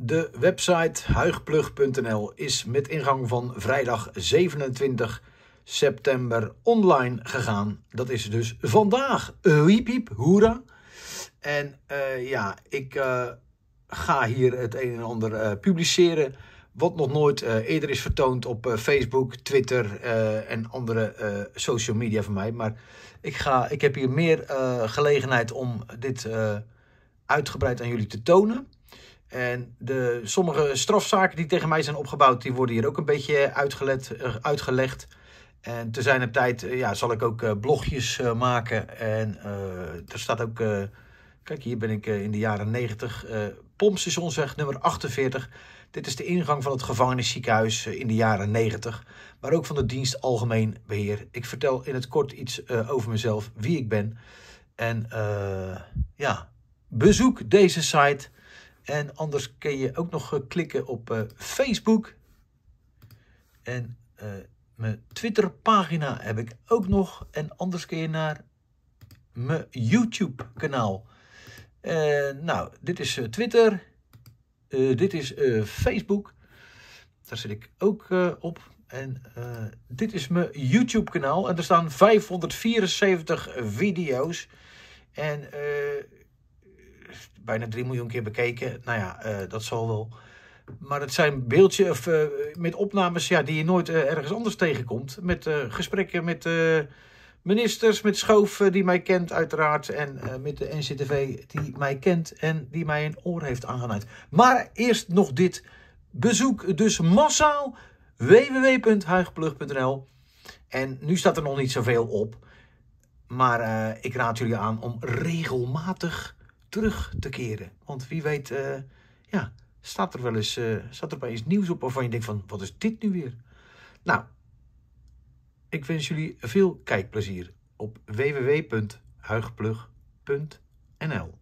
De website huigplug.nl is met ingang van vrijdag 27 september online gegaan. Dat is dus vandaag. wiepiep wiep, hoera. En eh, ja, ik eh, ga hier het een en ander eh, publiceren. Wat nog nooit eerder is vertoond op Facebook, Twitter en andere social media van mij. Maar ik, ga, ik heb hier meer gelegenheid om dit uitgebreid aan jullie te tonen. En de, sommige strafzaken die tegen mij zijn opgebouwd, die worden hier ook een beetje eh, eh, uitgelegd. En te zijn op tijd eh, ja, zal ik ook blogjes maken. En er staat ook, kijk hier ben ik in de jaren 90, uh, Pompstationsweg nummer 48. Dit is de ingang van het gevangenisziekenhuis in de jaren 90, maar ook van de dienst Algemeen Beheer. Ik vertel in het kort iets over mezelf, wie ik ben. En ja, bezoek deze site en anders kun je ook nog eh, klikken op eh, Facebook. En eh, mijn Twitter pagina heb ik ook nog. En anders kun je naar mijn YouTube kanaal. nou, dit is Twitter. dit is Facebook. Daar zit ik ook op. En dit is mijn YouTube kanaal. En er staan 574 video's. En bijna 3 miljoen keer bekeken. Nou ja, eh, dat zal wel. Maar het zijn beeldje of, eh, met opnames ja, die je nooit eh, ergens anders tegenkomt. Met gesprekken met ministers, met Schoof die mij kent uiteraard. En met de NCTV die mij kent en die mij een oor heeft aangenaaid. Maar eerst nog dit. Bezoek dus massaal www.huigplug.nl. En nu staat er nog niet zoveel op. Maar ik raad jullie aan om regelmatig terug te keren. Want wie weet, eh, ja, staat er wel eens, uh, staat er opeens nieuws op waarvan je denkt van, wat is dit nu weer? Nou, ik wens jullie veel kijkplezier op www.huigplug.nl